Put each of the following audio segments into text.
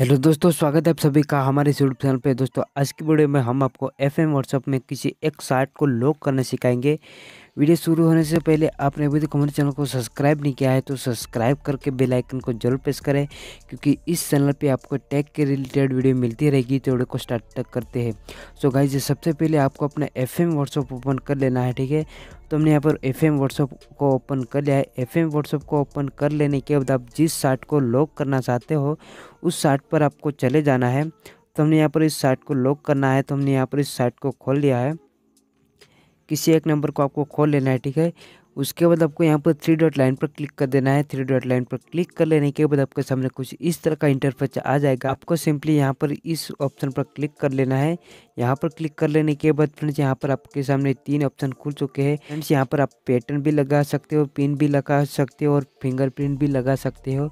hello दोस्तों स्वागत है आप सभी का हमारे यूट्यूब चैनल पे दोस्तों आज की वीडियो में हम आपको एफएम व्हाट्सअप में किसी एक साइट को लॉक करना सिखाएंगे वीडियो शुरू होने से पहले आपने अभी तक हमारे चैनल को सब्सक्राइब नहीं किया है तो सब्सक्राइब करके बेल आइकन को जरूर प्रेस करें क्योंकि इस चैनल पे आपको टैग के रिलेटेड वीडियो मिलती रहेगी तो वीडियो को स्टार्ट तक करते हैं सो गाइज सबसे पहले आपको अपना एफ एम ओपन कर लेना है ठीक है तो हमने यहाँ पर एफ एम को ओपन कर लिया है एफ एम को ओपन कर लेने के बाद आप जिस शार्ट को लॉक करना चाहते हो उस शार्ट पर आपको चले जाना है तो हमने यहाँ पर इस शार्ट को लॉक करना है तो हमने यहाँ पर इस शार्ट को खोल लिया है किसी एक नंबर को आपको खोल लेना है ठीक है उसके बाद आपको यहाँ पर थ्री डॉट लाइन पर क्लिक कर देना है थ्री डॉट लाइन पर क्लिक कर लेने के बाद आपके सामने कुछ इस तरह का इंटरफेस आ जाएगा आपको सिंपली यहाँ पर इस ऑप्शन पर क्लिक कर लेना है यहाँ पर क्लिक कर लेने के बाद फ्रेंड्स यहाँ पर आपके सामने तीन ऑप्शन खुल चुके हैं फ्रेंड्स यहाँ पर आप पैटर्न भी लगा सकते हो पिन भी लगा सकते हो और फिंगरप्रिंट भी लगा सकते हो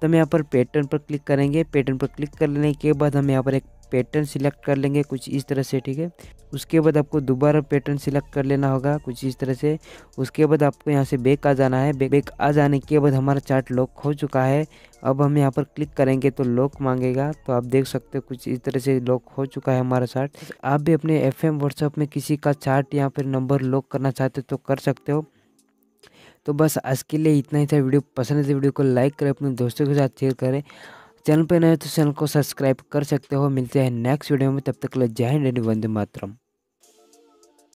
तो हम यहाँ पर पैटर्न पर क्लिक करेंगे पैटर्न पर क्लिक कर लेने के बाद हम यहाँ पर एक पैटर्न सिलेक्ट कर लेंगे कुछ इस तरह से ठीक है उसके बाद आपको दोबारा पैटर्न सिलेक्ट कर लेना होगा कुछ इस तरह से उसके बाद आपको यहाँ से बैक आ जाना है बैक आ जाने के बाद हमारा चार्ट लॉक हो चुका है अब हम यहाँ पर क्लिक करेंगे तो लॉक मांगेगा तो आप देख सकते हो कुछ इस तरह से लॉक हो चुका है हमारा चार्ट आप भी अपने एफ एम में किसी का चार्ट या फिर नंबर लॉक करना चाहते हो तो कर सकते हो तो बस आज के लिए इतना ही था वीडियो पसंद है तो वीडियो को लाइक करें अपने दोस्तों के साथ शेयर करें चैनल पर नए तो चैनल को सब्सक्राइब कर सकते हो मिलते हैं नेक्स्ट वीडियो में तब तक के लिए जय हिंद वंदे मातरम